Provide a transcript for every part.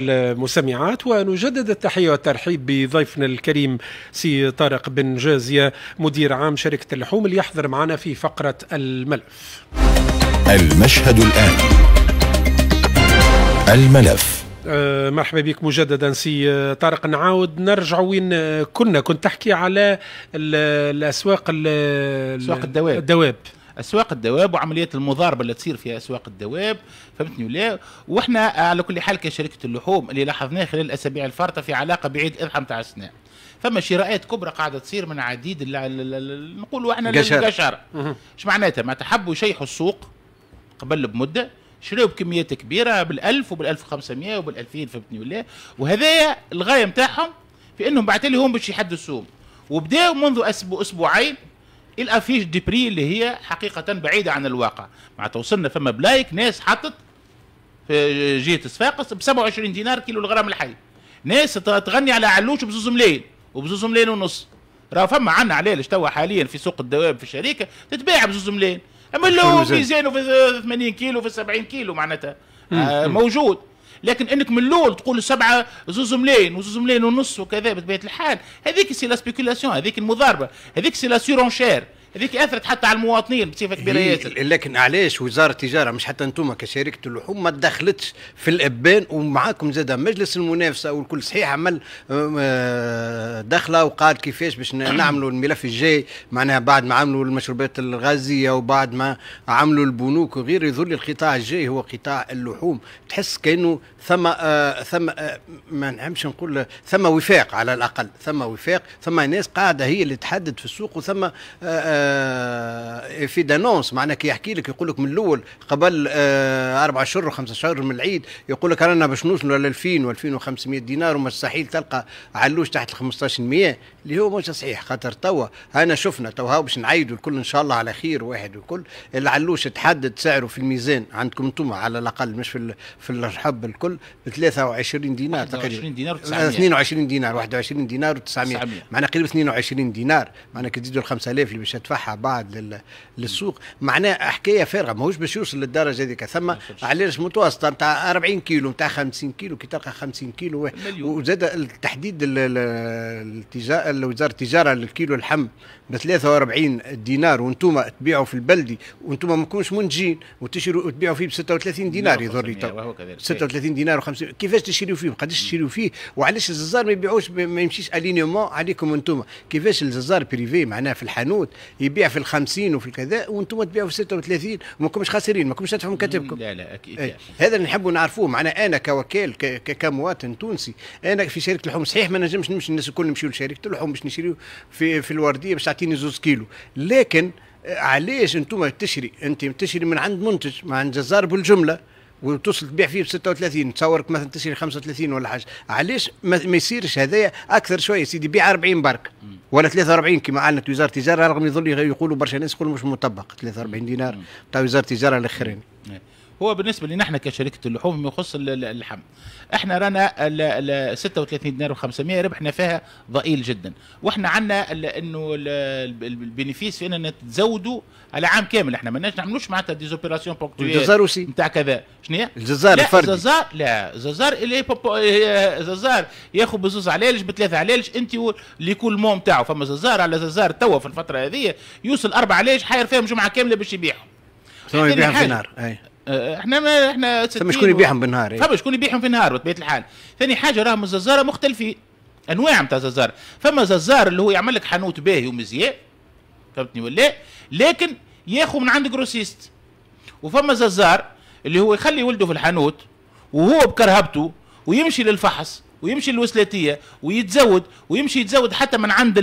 المستمعات ونجدد التحية والترحيب بضيفنا الكريم سي طارق بن جازية مدير عام شركة اللحوم اللي يحضر معنا في فقرة الملف المشهد الآن الملف آه، مرحبا بك مجددا سي طارق نعاود نرجع وين كنا كنت تحكي على الاسواق اسواق الدواب الدواب اسواق الدواب وعمليه المضاربه اللي تصير في اسواق الدواب فهمتني ولا واحنا على كل حال كشركه اللحوم اللي لاحظناه خلال الاسابيع الفارطه في علاقه بعيد اضحى نتاع السنه فما شراءات كبرى قاعده تصير من عديد نقولوا احنا القشر اش معناتها معناتها حبوا يشيحوا السوق قبل بمده شراو بكميات كبيره بال1000 وبال1500 وبال2000 فهمتني ولا وهذايا الغايه نتاعهم في انهم بعتلي هم باش يحدوا السوق وبداوا منذ أسبوع اسبوعين الافيش دي بري اللي هي حقيقه بعيده عن الواقع معناتها وصلنا فما بلايك ناس حطت في جهه صفاقس ب 27 دينار كيلو الغرام الحي ناس تغني على علوش بزوز ملايين وبزوز ملايين ونص راه فما عنا عليه توا حاليا في سوق الدواب في الشركه تتباع بزوز ملايين اما لو في زين في 80 كيلو في 70 كيلو معناتها آه، موجود لكن انك من الاول تقول سبعه زوز ملايين وزوز ملايين ونص وكذا بطبيعه الحال هذيك سي لا سبيكولاسيون هذيك المضاربه هذيك سي لا سيرونشير هذيك اثرت حتى على المواطنين بصفه كبيره ياسر لكن علاش وزاره التجاره مش حتى انتم كشركه اللحوم ما تدخلتش في الابان ومعاكم زاد مجلس المنافسه والكل صحيح عمل آه، آه، دخله وقال كيفاش باش نعملوا الملف الجاي معناها بعد ما عملوا المشروبات الغازيه وبعد ما عملوا البنوك وغير يظل القطاع الجاي هو قطاع اللحوم تحس كانه ثم آه ثم آه ما نعمش نقول ثم وفاق على الاقل ثم وفاق ثم ناس قاعده هي اللي تحدد في السوق وثم آه, آه، آه، في دانونس معناها كي يحكي لك يقول لك من الاول قبل آه، اربع اشهر وخمسة اشهر من العيد يقول لك رانا باش نوصلوا ل 2000 و 2500 دينار ومستحيل تلقى علوش تحت ال 1500 اللي هو مش صحيح خاطر توا انا شفنا توا باش نعيدوا الكل ان شاء الله على خير واحد وكل العلوش تحدد سعره في الميزان عندكم انتم على الاقل مش في في الحب الكل ب 23 دينار تقريبا 22 دينار 22 دينار 21 دينار و900 معناها قريب 22 دينار معناها كي تزيدوا ال 5000 اللي باش يدفعها بعد للسوق معناها حكايه فارغه ماهوش باش يوصل للدرجه هذيك ثم علاش متوسطه نتاع 40 كيلو نتاع 50 كيلو كي تلقى 50 كيلو وزاد التحديد التجاره وزاره التجاره للكيلو اللحم ب 43 دينار وانتم تبيعوا في البلدي وانتم ما تكونوش منتجين وتشروا وتبيعوا فيه ب 36 دينار يضر 36 دينار و50 كيفاش تشريوا فيه قداش تشريوا فيه وعلاش الجزار ما يبيعوش ما يمشيش الينيومون عليكم انتم كيفاش الجزار بريفي معناها في الحانوت يبيع في الخمسين وفي الكذا وانتم تبيعوا في 36 وما كمش خاسرين ما كمش تدفعوا مكاتبكم لا لا اكيد إيه. يعني. هذا اللي نحبوا نعرفوه معنا انا كوكيل كمواطن تونسي انا في شركه اللحوم صحيح ما نجمش نمشي الناس الكل نمشيو لشركه اللحوم باش نشريو في في الورديه باش تعطيني زوز كيلو لكن آه، علاش انتم تشري انت تشري من عند منتج من عند جزار بالجمله وتوصل تبيع فيه ب 36 تصورك مثلا تصير 35 ولا حاجه علاش ما يصيرش هذايا اكثر شويه سيدي بيع 40 برك ولا 43 كما اعلنت وزاره التجاره رغم يظل يقولوا برشا ناس يقولوا مش مطبق 43 دينار تاع وزاره التجاره الاخرين هو بالنسبه لنا احنا كشركه اللحوم فيما يخص اللحم احنا رانا 36 دينار و500 ربحنا فيها ضئيل جدا واحنا عندنا انه البينيفيس فينا ان تزودوا على عام كامل احنا ما نعملوش معناتها ديزوبيراسيون بونكتويل الجزار وسي نتاع كذا شنو هي؟ الجزار الفردي الجزار لا الجزار اللي الجزار ياخذ بزوز علالج بثلاثه علالج انت اللي يكون المو نتاعه فما جزار على جزار توا في الفتره هذه يوصل اربع علالج حاير فيهم جمعه كامله باش يبيعهم شنو يبيعهم في نار احنا ما احنا فما شكون يبيعهم بالنهار إيه. فما شكون يبيعهم في النهار بطبيعه الحال ثاني حاجه راهم الززاره مختلفين انواع نتاع ززار فما ززار اللي هو يعمل لك حانوت باهي ومزيان فهمتني ولا لكن ياخذ من عند جروسيست وفما ززار اللي هو يخلي ولده في الحانوت وهو بكرهبته ويمشي للفحص ويمشي للوسلاتية ويتزود ويمشي يتزود حتى من عند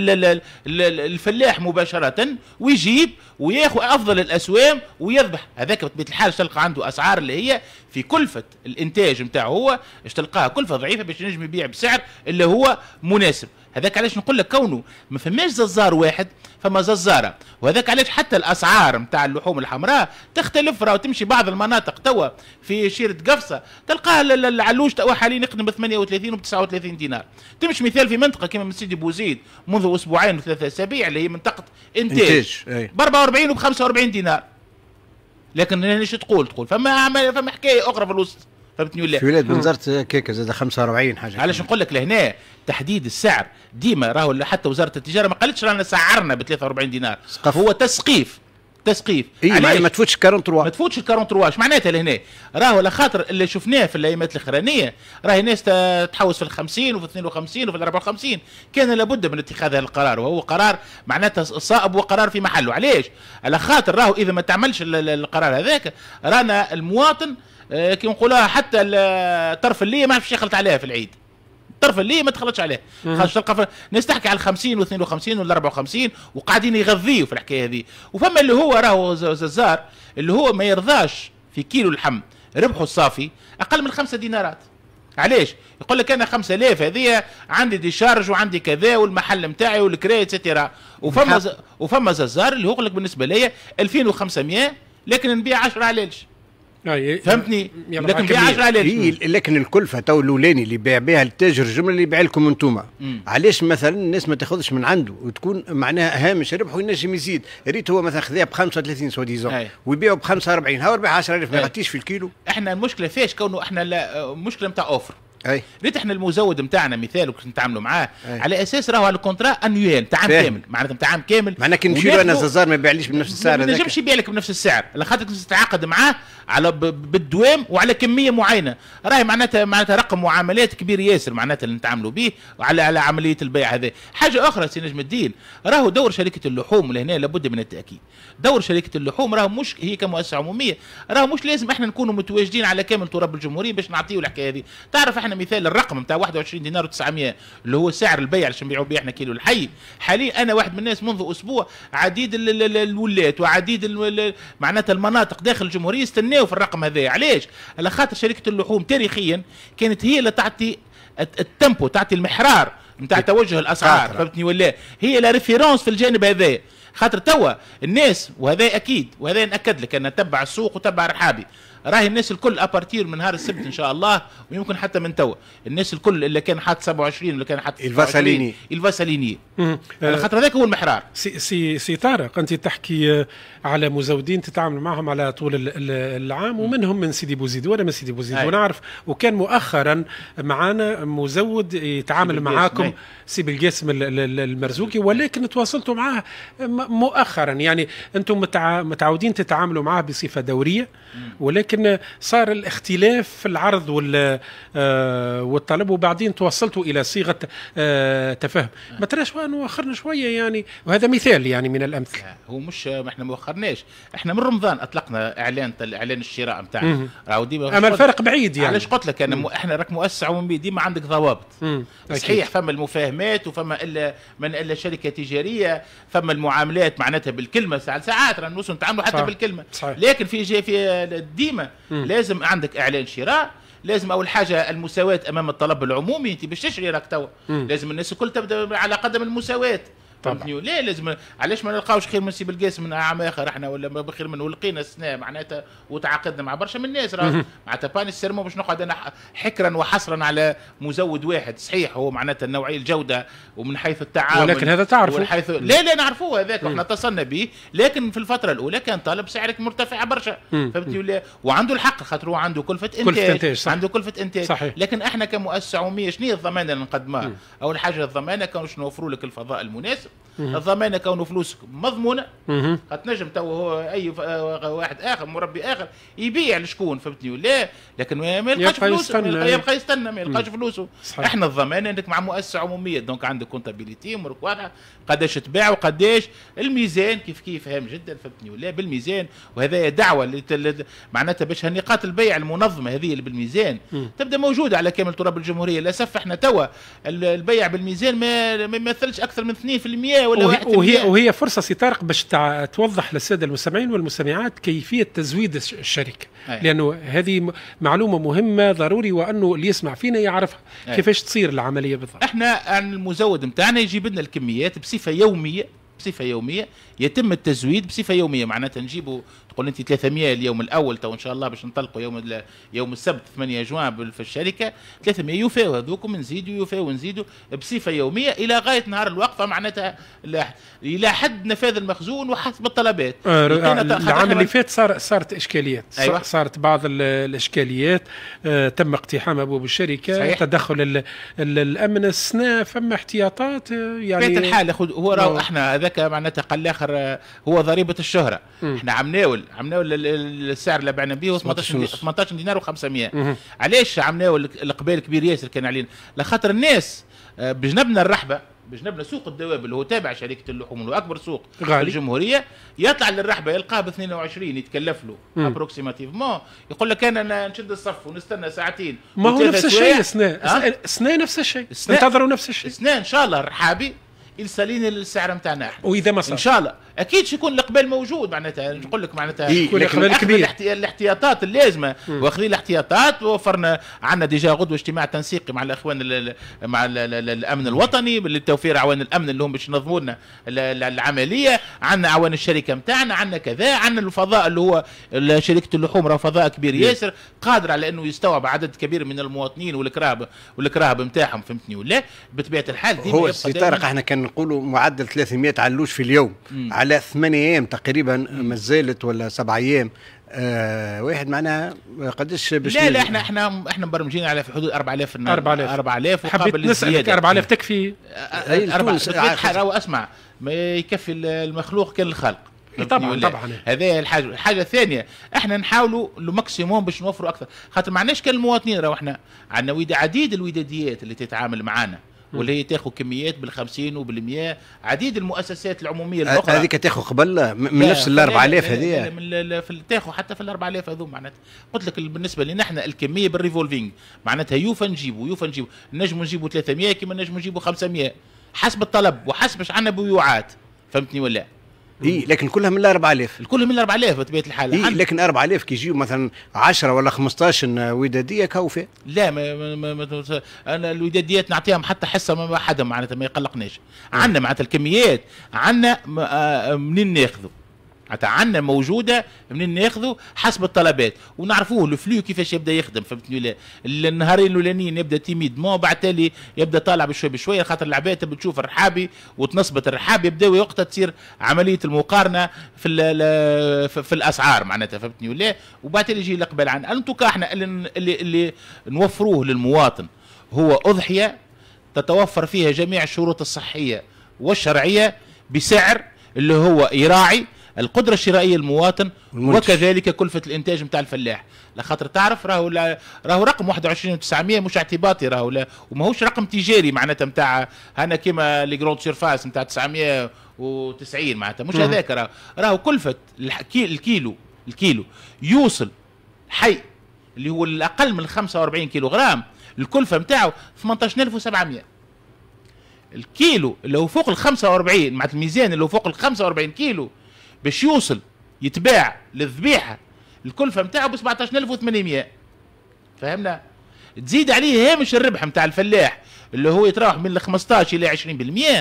الفلاح مباشرة ويجيب وياخذ أفضل الأسوام ويذبح هذاك بطبيعة الحال تلقى عنده أسعار اللي هي في كلفة الإنتاج نتاعه هو تلقاها كلفة ضعيفة باش ينجم يبيع بسعر اللي هو مناسب هذاك علاش نقول لك كونه ما فماش ززار واحد فما ززاره وهذاك علاش حتى الاسعار نتاع اللحوم الحمراء تختلف راه تمشي بعض المناطق توا في شيره قفصه تلقاها العلوش توا حاليا يقدم ب 38 وب 39 دينار تمشي مثال في منطقه كما من سيدي بوزيد منذ اسبوعين وثلاثة اسابيع اللي هي منطقه انتاج, إنتاج. ب 44 وب 45 دينار لكن ايش تقول تقول فما فما حكايه اخرى في الوسط فهمتني ولا في ولايه بنزرت كيكه زاد 45 حاجه علاش نقول لك لهنا تحديد السعر ديما راهو حتى وزاره التجاره ما قالتش رانا سعرنا ب 43 دينار سقف. هو تسقيف تسقيف اي ما تفوتش 43 ما تفوتش 43 اش معناتها لهنا راهو على خاطر اللي شفناه في الايامات الاخرانيه راهي ناس تحوس في ال 50 وفي 52 وفي 54 كان لابد من اتخاذ هذا القرار وهو قرار معناتها صائب وقرار في محله علاش على خاطر راهو اذا ما تعملش القرار هذاك رانا المواطن آه، كي نقولوها حتى طرف اللي ما عرفش يخلط عليها في العيد الطرف اللي ما تخلطش عليه خاطر تلقى الناس تحكي على 50 و52 ولا 54 وقاعدين يغذيه في الحكايه هذه وفما اللي هو راهو زازار اللي هو ما يرضاش في كيلو اللحم ربحه الصافي اقل من 5 دينارات علاش يقول لك انا 5000 هذه عندي دي شارج وعندي كذا والمحل نتاعي والكراي اتسيتيرا وفما ز... وفما زازار اللي هو يقول لك بالنسبه ليا 2500 لكن نبيع 10 علاش؟ فهمتني لكن في إيه، 10000 لكن الكلفه تو الاولاني اللي باع بها التاجر الجمله اللي باع لكم انتوما علاش مثلا الناس ما تاخذش من عنده وتكون معناها هامش ربح وينجم يزيد ريت هو مثلا خذاها ب 35 سو ديزون ويبيعوا ب 45 هو ربح 10000 ما يغطيش في الكيلو احنا المشكله فيش كونه احنا المشكله نتاع اوفر أي. احنا المزود بتاعنا مثال وكنت نتعاملوا معاه أي. على اساس راهو على الكونترا انويال تعام كامل معناتها تعام كامل معناتها كي نمشي انا زازار ما يبيعليش بنفس السعر ما نجمش يبيع لك بنفس السعر على خاطر تتعاقد معاه على بالدوام وعلى كميه معينه راهي معناتها معناتها رقم معاملات كبير ياسر معناتها اللي نتعاملوا به وعلى على عمليه البيع هذا حاجه اخرى سي نجم الدين راهو دور شركه اللحوم لهنا لابد من التاكيد دور شركه اللحوم راهو مش هي كمؤسسه عموميه راهو مش لازم احنا نكونوا متواجدين على كامل تراب الجمهوريه باش نعطيه الحكايه هذه تعرف احنا مثال الرقم نتاع 21 دينار و900 اللي هو سعر البيع اللي نبيعوا به احنا كيلو الحي حاليا انا واحد من الناس منذ اسبوع عديد الولايات وعديد معناتها المناطق داخل الجمهوريه استناوا في الرقم هذا علاش؟ على خاطر شركه اللحوم تاريخيا كانت هي اللي تعطي التمبو تعطي المحرار نتاع توجه الاسعار فهمتني ولا هي لا ريفيرونس في الجانب هذا خاطر توا الناس وهذا اكيد وهذا ناكد لك انا تبع السوق وتبع رحابي راهي الناس الكل ابارتير من نهار السبت ان شاء الله ويمكن حتى من توا الناس الكل اللي كان حاط 27 واللي كان حاط الفاساليني الفاساليني على آه، خاطر هذاك هو المحرار سي سي سي طارق انت تحكي آه، على مزودين تتعامل معهم على طول العام ومنهم من سيدي بوزيد وانا من سيدي بوزيد ونعرف وكان مؤخرا معانا مزود يتعامل معاكم سي بالجسم المرزوقي ولكن تواصلتوا معاه مؤخرا يعني انتم متعودين تتعاملوا معاه بصفه دوريه ولكن لكن صار الاختلاف في العرض وال آه، والطلب وبعدين توصلتوا الى صيغه آه، تفاهم ما تراش وخرنا شويه يعني وهذا مثال يعني من الامثله هو مش ما احنا ما وخرناش احنا من رمضان اطلقنا اعلان اعلان الشراء نتاعنا راهو ديما اما الفرق بعيد يعني علاش قلت لك انا مو احنا راك مؤسسه عموميه ديما عندك ضوابط صحيح فما المفاهمات وفما الا من الا شركه تجاريه فما المعاملات معناتها بالكلمه ساعات ساعات راه نوصل نتعاملوا حتى صح. بالكلمه صحيح. لكن في في ديما لازم عندك اعلان شراء لازم اول حاجه المساواه امام الطلب العمومي انت باش تشري راك توا لازم الناس الكل تبدا على قدم المساواه فهمتني ليه لازم علاش ما نلقاوش خير من سي بلقيس من عام اخر احنا ولا بخير من ولقينا السنه معناتها وتعاقدنا مع برشا من الناس راه معناتها باني السيرمون باش نقعد انا حكرا وحصرا على مزود واحد صحيح هو معناتها النوعيه الجوده ومن حيث التعامل ولكن هذا تعرفه حيث لا لا نعرفوه هذاك احنا اتصلنا به لكن في الفتره الاولى كان طالب سعرك مرتفع برشا فهمتني ولا وعنده الحق خاطر هو عنده كلفه انتاج كلفه انتاج صح. عنده كلفه انتاج صحيح. لكن احنا كمؤسسه عموميه شنو هي الضمانه اللي نقدمها اول حاجه الضمانه كانوا نوفروا لك الفضاء المناسب الضمانه كونه فلوسك مضمونه هتنجم تو هو اي آه، واحد اخر مربي اخر يبيع لشكون فهمتني ولا لكن ما يلقاش فلوسه يبقى يستنى ما يلقاش فلوسه احنا الضمانه انك مع مؤسسه عموميه دونك عندك كونتابيليتي واضحه قداش تباع وقداش الميزان كيف كيف هام جدا فهمتني ولا بالميزان وهذا دعوه معناتها باش نقاط البيع المنظمه هذه اللي بالميزان تبدا موجوده على كامل تراب الجمهوريه للاسف احنا توا البيع بالميزان ما, ما يمثلش اكثر من 2% ولا وهي, وهي, وهي فرصه سي طارق باش توضح للساده المستمعين والمستمعات كيفيه تزويد الشركه أي. لانه هذه معلومه مهمه ضروري وانه اللي يسمع فينا يعرفها كيفاش تصير العمليه بالضبط احنا المزود نتاعنا يجيب لنا الكميات بصفه يوميه بصفه يوميه يتم التزويد بصفه يوميه معناتها نجيبوا قلنا انت 300 اليوم الاول تو ان شاء الله باش نطلقوا يوم يوم السبت 8 جوان في الشركه 300 يوفاو هذوكم نزيدوا يوفاو نزيدوا بصفه يوميه الى غايه نهار الوقفه معناتها الى حد نفاذ المخزون وحسب الطلبات آه, آه، العام اللي فات صار صارت اشكاليات أيوة. صارت بعض الاشكاليات آه تم اقتحام ابواب الشركه صحيح. تدخل الـ الـ الامن السنا فما احتياطات آه، يعني كانت الحال هو راهو نعم. احنا هذاك معناتها قال الاخر آه، هو ضريبه الشهره م. احنا عم ناول عملناه السعر اللي بعنا به 18 دينار و500 علاش عملناه الاقبال كبير ياسر كان علينا لخاطر الناس آه، بجنبنا الرحبه بجنبنا سوق الدواب اللي هو تابع شركه اللحوم اللي هو اكبر سوق غالي. في الجمهوريه يطلع للرحبه يلقاه ب 22 يتكلف له ابروكسيماتيفمون يقول لك انا نشد الصف ونستنى ساعتين ما هو نفس الشيء سنا سنا نفس الشيء ننتظروا نفس الشيء سنا ان شاء الله الرحابي يساليني السعر نتاعنا وإذا ما صار إن شاء الله اكيد يكون الاقبال موجود معناتها نقول لك معناتها يكون الاقبال كبير الاحتياطات اللازمه واخذين الاحتياطات ووفرنا عندنا ديجا غدوه اجتماع تنسيقي مع الاخوان مع ال ال الامن الوطني لتوفير اعوان الامن اللي هم باش ينظموا لنا العمليه عندنا اعوان الشركه نتاعنا عندنا كذا عندنا الفضاء اللي هو شركه اللحوم راه فضاء كبير ياسر قادر على انه يستوعب عدد كبير من المواطنين والكراهب والكراهب نتاعهم فهمتني ولا بطبيعه الحال هو سي طارق احنا كان نقولوا معدل 300 علوش في اليوم مم. على ثمانية أيام تقريبا ما زالت ولا سبع أيام آه واحد معناها قديش باش لا لا احنا احنا احنا مبرمجين على في حدود 4000 4000 4000 حبيت نسالك 4000 تكفي آه، آه، أيوة، أربع اسمع ما يكفي المخلوق كان الخلق طبعا طبعا هذا الحاجه الحاجه الثانيه احنا نحاولوا ماكسيموم باش نوفروا اكثر خاطر ما عندناش كان المواطنين راهو احنا عندنا عديد الوداديات اللي تتعامل معنا واللي هي تاخذ كميات بال50 وبال100 عديد المؤسسات العموميه الاخرى هذيك تاخذ قبل من نفس ال 4000 هذه تاخذ حتى في ال 4000 هذو معناتها قلت لك بالنسبه لنا احنا الكميه بالريفولفينغ معناتها يوفا نجيبوا يوفا نجيبوا نجموا نجيبوا 300 كما نجموا نجيبوا 500 حسب الطلب وحسب اش عندنا بيوعات فهمتني ولا لا اي لكن كلها من 4000 الكل من 4000 بطبيعه الحال اي لكن 4000 كي يجيو مثلا 10 ولا 15 وداديه كاو فيه لا ما, ما ما ما انا الوداديات نعطيهم حتى حصه ما حدا معناتها ما يقلقناش عندنا معناتها الكميات عندنا آه، منين ناخذوا عندنا موجوده منين ناخذه حسب الطلبات ونعرفوه الفلو كيفاش يبدا يخدم فهمتني ولا النهارين الاولانيين يبدا تيميد ما بعد تالي يبدا طالع بشوي بشوي خاطر العباد بتشوف تشوف الرحابي وتنصبت الرحابي يبدا وقتها تصير عمليه المقارنه في في الاسعار معناتها فهمتني ولا وبعد تالي يجي الاقبال عن انتوكا احنا اللي, اللي, اللي نوفروه للمواطن هو اضحيه تتوفر فيها جميع الشروط الصحيه والشرعيه بسعر اللي هو يراعي القدره الشرائيه المواطن المنتج. وكذلك كلفه الانتاج نتاع الفلاح لخاطر تعرف راهو لا راهو رقم 21900 مش اعتباطي راهو لا وماهوش رقم تجاري معناتها نتاع هنا كيما لي جروند سيرفاس نتاع 990 معناتها مش هذاك راهو راهو كلفه الكيلو الكيلو يوصل حي اللي هو الاقل من 45 كيلو غرام الكلفه نتاعو 18700 الكيلو اللي هو فوق ال 45 مع الميزان اللي هو فوق ال 45 كيلو باش يوصل يتباع للذبيحه الكلفه نتاعو ب 17800 فهمنا تزيد عليه هامش الربح نتاع الفلاح اللي هو يتراوح من 15 الى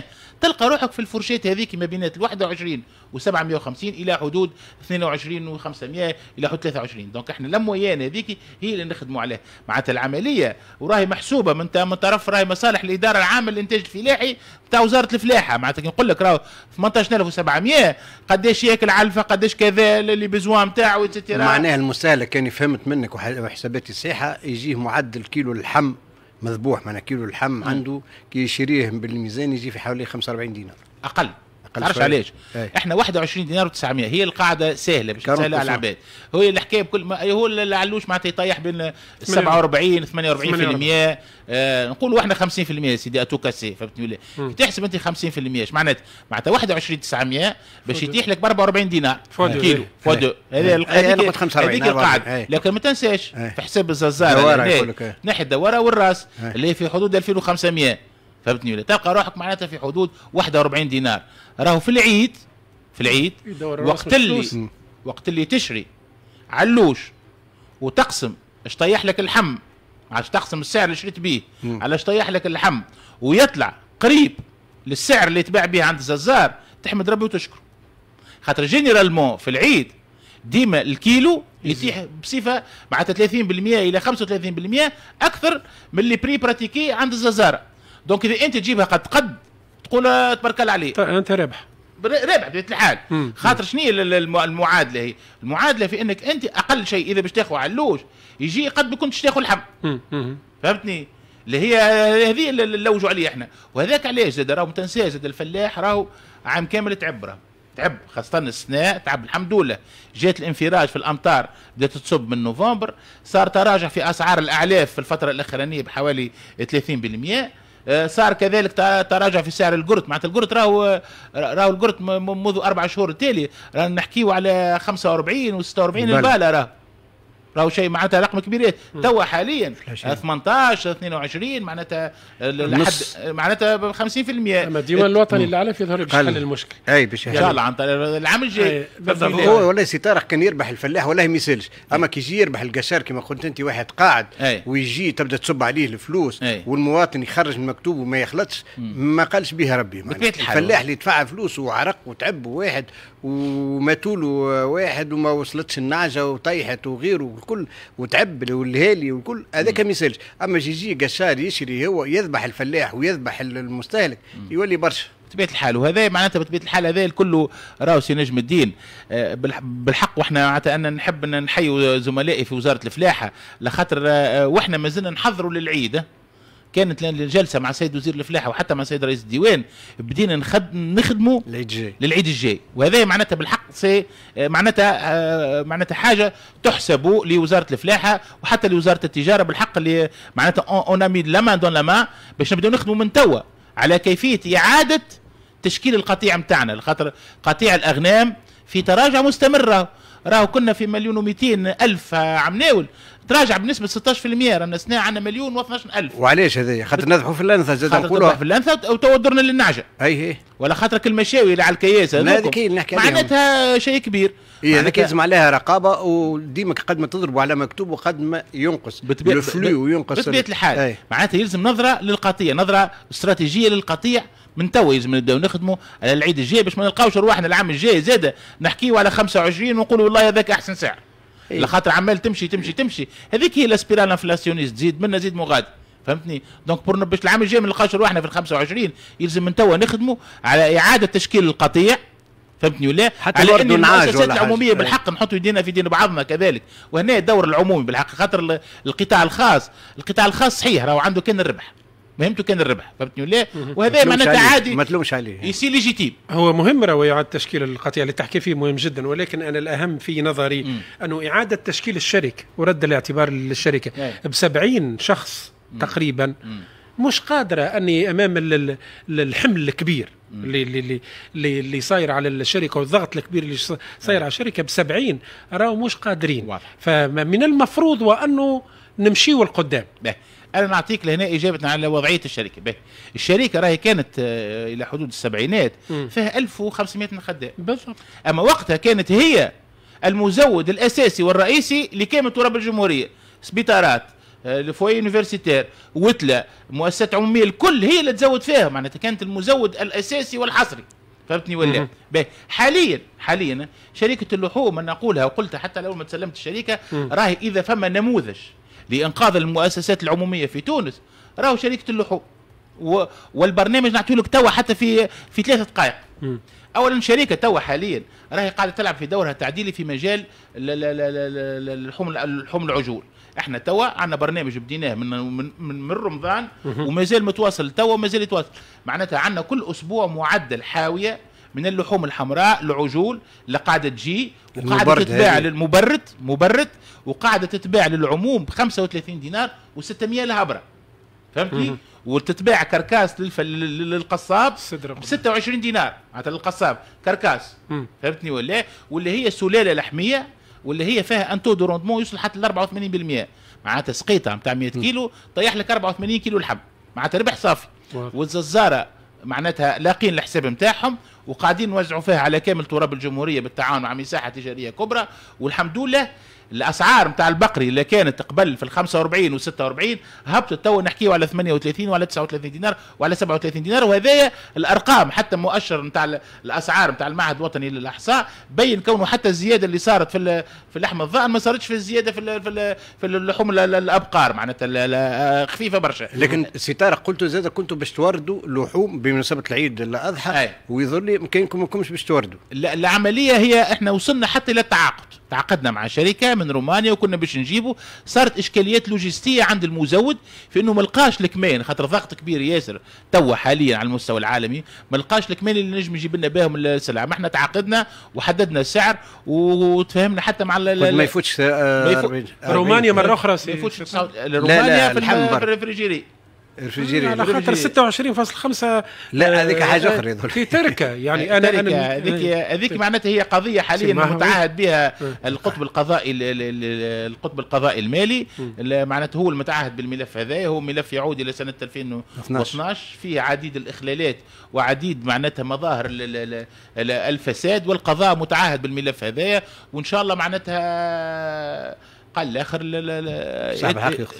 20% تلقى روحك في الفرشيت هذيك ما بين ال 21 و 750 الى حدود 22 و 500 الى حدود 23 دونك احنا لمويان هذيك هي اللي نخدموا عليها معناتها العمليه وراهي محسوبه من من طرف راهي مصالح الاداره العامه للانتاج الفلاحي تاع وزاره الفلاحه معناتها كي نقول لك راهو 18700 قداش ياكل علفه قداش كذا اللي بيزوان نتاعه معناها المسالك كان يعني فهمت منك وحساباتي صحيحه يجيه معدل كيلو اللحم مذبوح معناها كيلو اللحم عنده كي يشريه بالميزان يجي في حوالي 45 دينار اقل معرفش علاش إيه. احنا 21 دينار و900 هي القاعده سهله مش سهله على العباد هو الحكايه بكل ما هو العلوش معناتها يطيح بين 47 48% في آه نقولوا احنا 50% يا سيدي كاسي فهمتني ولا تحسب انت 50% ايش معناتها معناتها 21 900 باش يتيح لك ب 44 دينار كيلو إيه. فودو إيه. هذيك القاعده لكن ما تنساش في حساب الزازاره ناحيه الدواره والراس اللي في حدود 2500 فهمتني ولا تلقى روحك معناتها في حدود 41 دينار راهو في العيد في العيد وقت اللي وقت اللي تشري علوش وتقسم اش طيح لك اللحم علاش تقسم السعر اللي شريت على اش طيح لك اللحم ويطلع قريب للسعر اللي تباع به عند الززار تحمد ربي وتشكره خاطر جينيرالمون في العيد ديما الكيلو يطيح بصفه معناتها 30% الى 35% اكثر من اللي بري براتيكي عند الززاره دونك اذا انت تجيبها قد قد تقول آه، تبارك الله عليك طيب، انت رابح رابح بطبيعه الحال خاطر شنو هي المعادله هي المعادله في انك انت اقل شيء اذا باش تاخذ علوش يجي قد ما كنتش تاخذ لحم فهمتني اللي هي هذه اللي نلوجوا عليه احنا وهذاك علاش زاد راهو ما زاد الفلاح راهو عام كامل تعب راهو تعب خاصة السناء تعب الحمد لله جات الانفراج في الأمطار بدأت تصب من نوفمبر صار تراجع في أسعار الأعلاف في الفترة الأخرانية بحوالي 30% آه، صار كذلك تراجع في سعر القرط معناتها القرط راهو راهو القرط منذ اربع شهور تالي رانا نحكيو على 45 و46 الباله راهو راهو شيء معناتها رقم كبير إيه، توا حاليا 18 22 معناتها لحد معناتها 50% اما الديوان إيه. الوطني في ظهر باش يحل المشكل اي باش ان شاء الله عن العام الجاي هو ولا سي طارق كان يربح الفلاح والله ما يسالش إيه. اما كي يجي يربح القشار كما قلت انت واحد قاعد ويجي تبدا تصب عليه الفلوس والمواطن يخرج من مكتوبه وما يخلطش ما قالش بها ربي الفلاح اللي دفع فلوس وعرق وتعب واحد وماتوا له واحد وما وصلتش النعجه وطيحت وغيره والكل وتعب والهالي والكل هذاك ما يسالش اما يجي قشار يشري هو يذبح الفلاح ويذبح المستهلك يولي برشا بطبيعه الحال وهذا معناتها بطبيعه الحال هذا الكل راهو سي نجم الدين آه، بالحق واحنا معناتها انا نحب نحيي زملائي في وزاره الفلاحه لخاطر آه، واحنا مازلنا نحضروا للعيد كانت الجلسه مع السيد وزير الفلاحه وحتى مع السيد رئيس الديوان بدينا نخدموا العيد الجاي للعيد الجاي وهذا معناتها بالحق سي آه، معناتها آه، معناتها حاجه تحسب لوزاره الفلاحه وحتى لوزاره التجاره بالحق اللي معناتها اون امي لما دون لما باش نبداو نخدموا من توا على كيفيه اعاده تشكيل القطيع نتاعنا خاطر قطيع الاغنام في تراجع مستمره راهو كنا في مليون و الف آه، عم ناول تراجع بنسبه 16% رانا سنة عندنا مليون و الف وعلاش هذايا؟ خاطر نذبحوا في اللنثه زاد نقولوها في اللنثه وتو درنا للنعجه اي هي ولا خاطرك المشاوي اللي على الكياس هذوك معناتها شيء كبير إيه هذاك يلزم عليها رقابه وديما قد ما تضربوا على مكتوب وقد ما ينقص الفلو وينقص بطبيعه الحال معناتها يلزم نظره للقطيع نظره استراتيجيه للقطيع من توا يلزم نبداو نخدموا على العيد الجاي باش ما نلقاوش رواحنا العام الجاي زاده نحكيو على 25 ونقولوا والله هذاك احسن سعر إيه؟ لخاطر عمال تمشي تمشي تمشي هذيك هي الاسبيرال انفلاسيونيست تزيد منا زيد مغادر فهمتني دونك بور باش العام الجاي ما نلقاوش رواحنا في ال 25 يلزم من توا نخدموا على اعاده تشكيل القطيع فهمتني ولا حتى على ان المؤسسات العموميه بالحق نحط يدينا في يدين بعضنا كذلك وهنا الدور العمومي بالحق خاطر القطاع الخاص القطاع الخاص صحيح راهو عنده كان الربح مهمته كان الربح فهمتني ولا وهذا معناتها عادي ما تلومش عليه يسي ليجيتيم هو مهم راهو اعاده تشكيل القطيع اللي تحكي فيه مهم جدا ولكن انا الاهم في نظري م. انه اعاده تشكيل الشركه ورد الاعتبار للشركه نعم. ب 70 شخص م. تقريبا م. مش قادره اني امام الحمل الكبير اللي اللي اللي اللي صاير على الشركه والضغط الكبير اللي صاير على الشركه ب 70 راهو مش قادرين واضح. فمن المفروض وانه نمشيو لقدام انا نعطيك لهنا اجابه على وضعيه الشركه به الشركه راهي كانت آه، الى حدود السبعينات فيها 1500 خدام بالضبط اما وقتها كانت هي المزود الاساسي والرئيسي لكامل تراب الجمهوريه سبيطارات الفوي يونيفرسيتير وتلا مؤسسات عمومية الكل هي اللي تزود فيها معناتها كانت المزود الأساسي والحصري فهمتني ولا حاليا حاليا شركة اللحوم أنا أقولها وقلتها حتى لو ما تسلمت الشركة راهي إذا فما نموذج لإنقاذ المؤسسات العمومية في تونس راهو شركة اللحوم و... والبرنامج نعطيه لك توا حتى في في ثلاثة دقائق اولا شركه توا حاليا راهي قاعده تلعب في دورها التعديلي في مجال لحوم العجول احنا توا عندنا برنامج بديناه من من من, من رمضان ومازال متواصل توا ومازال يتواصل معناتها عندنا كل اسبوع معدل حاويه من اللحوم الحمراء العجول لقاعدة تجي وقاعدة تتباع للمبرد مبرد وقاعدة تتباع للعموم ب 35 دينار و600 الهبرة فهمتني وتتباع كركاس للقصاب ب 26 دينار معناتها للقصاب كركاس فهمتني ولا إيه؟ واللي هي سلالة لحمية واللي هي فيها ان تو دو روندمون يوصل حتى ل 84% معناتها سقيطه نتاع 100 كيلو طيح لك 84 كيلو لحم معناتها ربح صافي والززاره معناتها لاقين الحساب نتاعهم وقاعدين نوزعوا فيها على كامل تراب الجمهوريه بالتعاون مع مساحه تجاريه كبرى والحمد لله الاسعار نتاع البقري اللي كانت قبل في ال 45 و 46 هبطت تو نحكيو على 38 وعلى 39 دينار وعلى 37 دينار وهذايا الارقام حتى مؤشر نتاع الاسعار نتاع المعهد الوطني للاحصاء بين كونه حتى الزياده اللي صارت في في اللحم الضأن ما صارتش في الزياده في في, في اللحوم الابقار معناتها آه، خفيفه برشا لكن سي طارق قلت زاد كنتوا باش توردوا لحوم بمناسبه العيد الاضحى ويظل لي ما كانكم ماكمش باش توردوا العمليه هي احنا وصلنا حتى الى التعاقد تعاقدنا مع شركه من رومانيا وكنا باش نجيبه صارت اشكاليات لوجستيه عند المزود في انه ما لقاش خاطر ضغط كبير ياسر توا حاليا على المستوى العالمي ما لقاش اللي نجم يجيب لنا بهم السلعه ما احنا تعاقدنا وحددنا السعر وتفاهمنا حتى مع ما يفوتش آه، رومانيا مره اخرى ما يفوتش رومانيا في الريفريجيري الفجيري آه، على خاطر 26.5 لا هذيك حاجه آه، اخرى في تركه يعني انا هذيك آه، هذيك معناتها هي قضيه حاليا متعهد بها القطب القضائي القطب القضائي المالي معناته هو المتعهد بالملف هذا هو ملف يعود الى سنه 2012 فيه عديد الاخلالات وعديد معناتها مظاهر الفساد والقضاء متعهد بالملف هذا وان شاء الله معناتها قال الاخر صاحب حقيقه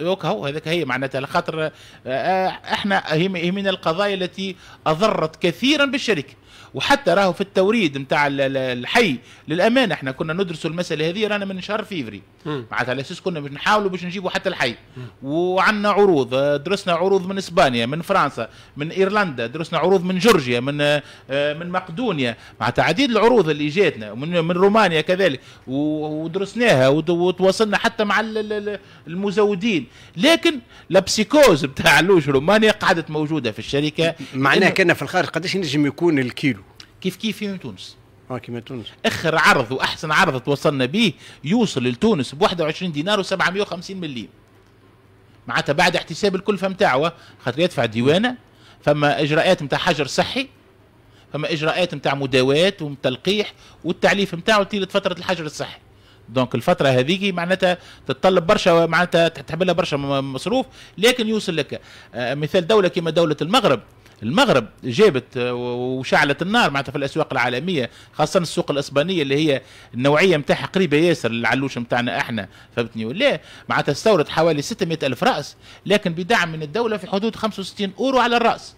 يوك هو هذاك هي معناتها على خاطر آه، آه، احنا هي من القضايا التي اضرت كثيرا بالشركه وحتى راهو في التوريد نتاع الحي للامانه احنا كنا ندرس المساله هذه رانا من شهر فيفري معناتها على اساس كنا باش نحاولوا باش نجيبوا حتى الحي وعندنا عروض آه، درسنا عروض من اسبانيا من فرنسا من ايرلندا درسنا عروض من جورجيا من آه، آه، من مقدونيا معناتها عديد العروض اللي جاتنا من من رومانيا كذلك ودرسناها وتواصلنا حتى مع المزودين لكن لابسيكوز بتاع اللوج رومانيا قعدت موجوده في الشركه معناها كان في الخارج قداش ينجم يكون الكيلو كيف كيف في تونس اه كيما تونس اخر عرض واحسن عرض توصلنا به يوصل لتونس ب 21 دينار و750 مليم معناتها بعد احتساب الكلفه نتاعو خاطر يدفع ديوانه فما اجراءات نتاع حجر صحي فما اجراءات نتاع مداوات وتلقيح والتعليف نتاعو طيله فتره الحجر الصحي دونك الفتره هذيك معناتها تتطلب برشا معناتها لها برشا مصروف لكن يوصل لك آه، مثال دوله كما دوله المغرب المغرب جابت آه، وشعلت النار معناتها في الاسواق العالميه خاصه السوق الاسبانيه اللي هي النوعيه نتاعها قريبه ياسر للعلوش نتاعنا احنا فهمتني ولا معناتها استورد حوالي 600 الف راس لكن بدعم من الدوله في حدود 65 اورو على الراس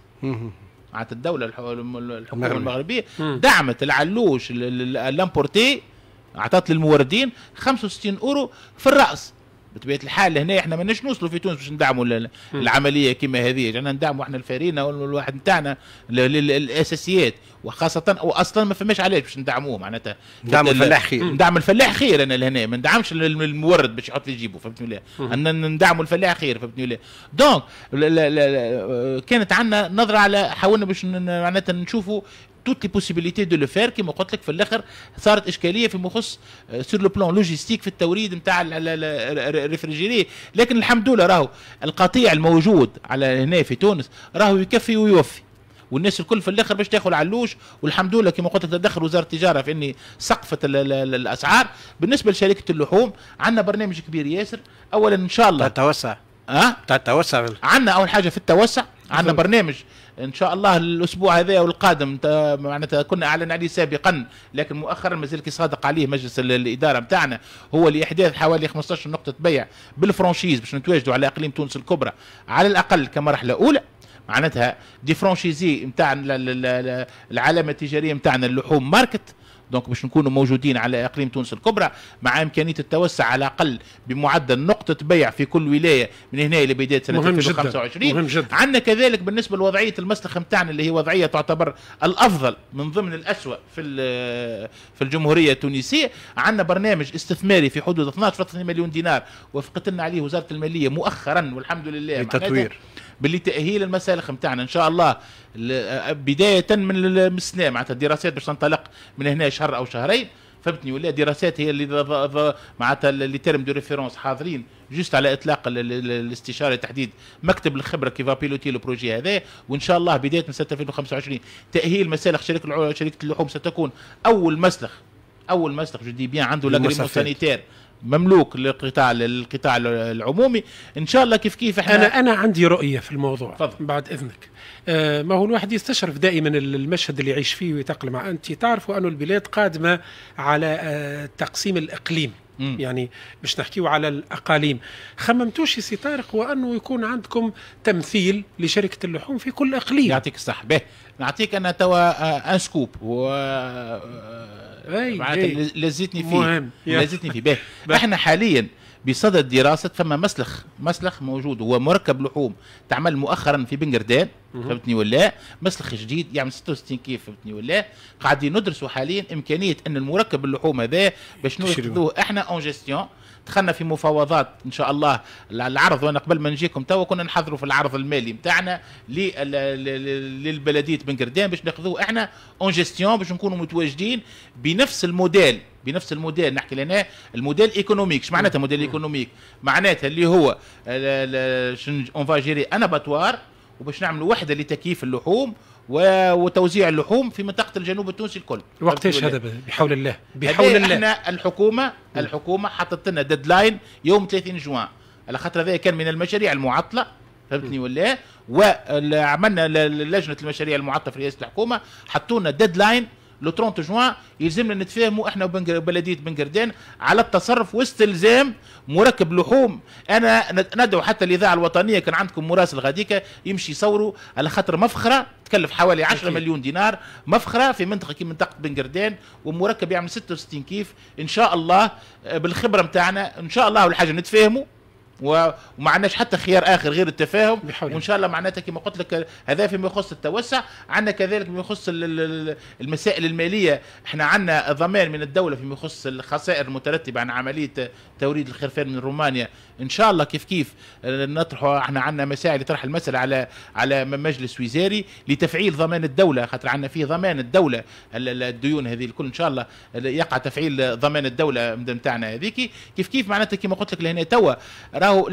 معناتها الدوله الحكومه المغربيه دعمت العلوش الامبورتي اعطت للموردين 65 اورو في الراس بطبيعه الحال هنا احنا ما نش نوصلوا في تونس باش ندعموا العمليه كما هذه جعلنا ندعموا احنا الفارينا والواحد نتاعنا الاساسيات وخاصه واصلا ما فماش علاش باش ندعموه معناتها ندعم الفلاح خير ندعم الفلاح خير انا لهنا ما ندعمش المورد باش يحط في جيبه فهمتني ولا انا ندعموا الفلاح خير فهمتني ولا دونك كانت عندنا نظره على حاولنا باش معناتها نشوفوا توت لي بوسيبيليتي دو لو فير كيما قلت لك في الاخر صارت اشكاليه فيما يخص سور لو بلون لوجيستيك في التوريد نتاع الريفريجيري لكن الحمد لله راهو القطيع الموجود على هنا في تونس راهو يكفي ويوفي والناس الكل في الاخر باش تاخذ علوش والحمد لله كما قلت لك تدخل وزاره التجاره في اني سقفت الاسعار بالنسبه لشركه اللحوم عندنا برنامج كبير ياسر اولا ان شاء الله تتوسع اه تتوسع عندنا اول حاجه في التوسع عندنا برنامج ان شاء الله الاسبوع هذا والقادم معناتها كنا اعلن عليه سابقا لكن مؤخرا مازال كي صادق عليه مجلس الاداره بتاعنا هو لاحداث حوالي 15 نقطه بيع بالفرانشيز باش نتواجدوا على اقليم تونس الكبرى على الاقل كمرحله اولى معناتها دي فرانشيزي نتاع العلامه التجاريه نتاعنا اللحوم ماركت دونك باش نكونوا موجودين على اقليم تونس الكبرى مع امكانيه التوسع على الاقل بمعدل نقطه بيع في كل ولايه من هنا الى بدايه سنه 2025 مهم جدا عندنا كذلك بالنسبه لوضعيه المسلخ نتاعنا اللي هي وضعيه تعتبر الافضل من ضمن الاسوء في في الجمهوريه التونسيه عندنا برنامج استثماري في حدود 12.2 مليون دينار وافقت عليه وزاره الماليه مؤخرا والحمد لله للتطوير باللي تاهيل المسالخ نتاعنا ان شاء الله بدايه من السنه معناتها الدراسات باش تنطلق من هنا شهر او شهرين فهمتني ولا دراسات هي اللي معناتها اللي تيرم دو ريفيرونس حاضرين جست على اطلاق الاستشاره تحديد مكتب الخبره كيفا بيلوتي البروجي هذا وان شاء الله بدايه من سنه 2025 تاهيل مسالخ شركه شركه اللحوم ستكون اول مسلخ اول مسلخ جدي بيان عنده لاجريمون سانيتير مملوك للقطاع للقطاع العمومي ان شاء الله كيف كيف احنا انا انا عندي رؤيه في الموضوع فضل. بعد اذنك آه، ما هو الواحد يستشرف دائما المشهد اللي يعيش فيه ويتاقلم انت تعرفوا انه البلاد قادمه على آه، تقسيم الاقليم مم. يعني باش نحكيو على الاقاليم خممتوش سي طارق وانه يكون عندكم تمثيل لشركه اللحوم في كل اقليم يعطيك الصحه به نعطيك انا توا آه، ان سكوب و آه، أي لزيتني فيه مهم لزيتني فيه به احنا حاليا بصدد دراسه فما مسلخ مسلخ موجود هو مركب لحوم تعمل مؤخرا في بنقردان فهمتني ولا مسلخ جديد يعمل يعني 66 كيف فهمتني ولا قاعدين ندرسوا حاليا امكانيه ان المركب اللحوم هذا باش ناخذوه احنا اون جيستيون دخلنا في مفاوضات ان شاء الله العرض وانا قبل ما نجيكم تو كنا نحضروا في العرض المالي نتاعنا للبلديه بن قردان باش ناخذوه احنا اون جيستيون باش نكونوا متواجدين بنفس الموديل بنفس الموديل نحكي لنا الموديل ايكونوميك اش معناتها موديل ايكونوميك معناتها اللي هو اون فاجيري انا باتوار وباش نعملوا وحده لتكييف اللحوم وتوزيع اللحوم في منطقه الجنوب التونسي الكل وقتاش ايش هذا بحول الله بحول الله احنا الحكومه الحكومه حطت لنا ديدلاين يوم 30 جوان على خاطر هذا كان من المشاريع المعطله فهمتني ولا إيه؟ وعملنا لجنه المشاريع المعطله في رئاسه الحكومه حطونا ديدلاين لو 30 جوان يلزمنا نتفاهموا احنا وبلديه بن قردان على التصرف واستلزام مركب لحوم انا ندعو حتى الاذاعه الوطنيه كان عندكم مراسل غاديكا يمشي يصوروا على خاطر مفخره تكلف حوالي 10 مليون دينار مفخره في منطقه كي منطقه بن قردان ومركب يعمل 66 كيف ان شاء الله آه، بالخبره نتاعنا ان شاء الله والحاجه نتفاهموا وما عندناش حتى خيار اخر غير التفاهم بحولي. وان شاء الله معناتها كما قلت لك هذا فيما يخص التوسع عندنا كذلك فيما يخص المسائل الماليه احنا عندنا ضمان من الدوله فيما يخص الخسائر المترتبه عن عمليه توريد الخرفان من رومانيا ان شاء الله كيف كيف نطرح احنا عندنا مساعي لطرح المساله على على مجلس وزاري لتفعيل ضمان الدوله خاطر عندنا فيه ضمان الدوله الديون هذه الكل ان شاء الله يقع تفعيل ضمان الدوله نتاعنا هذيك كيف كيف معناتها كما قلت لك لهنا توا أو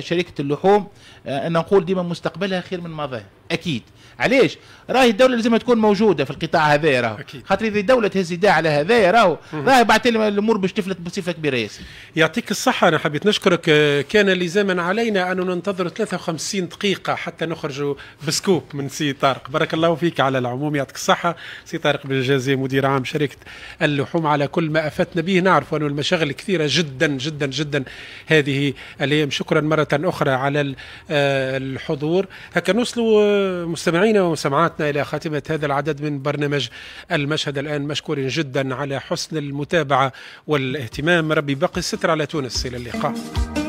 شركة اللحوم آه، نقول ديما مستقبلها خير من ماضيها اكيد علاش راهي الدوله لازم تكون موجوده في القطاع هذا راهو خاطر اذا الدوله تهز يدها على هذا راهو راهي بعد الامور باش تفلت بصفه كبيره ياسر يعطيك الصحه انا حبيت نشكرك آه، كان لزاما علينا ان ننتظر 53 دقيقه حتى نخرج بسكوب من سي طارق بارك الله فيك على العموم يعطيك الصحه سي طارق بن الجازي مدير عام شركه اللحوم على كل ما افدنا به نعرف انه المشاغل كثيره جدا جدا جدا هذه الايام شكرا مره اخرى على آه، الحضور هكا نوصلوا آه، مستمعينا ومستمعاتنا إلى خاتمة هذا العدد من برنامج المشهد الآن مشكور جدا على حسن المتابعة والاهتمام ربي بقي الستر على تونس إلى اللقاء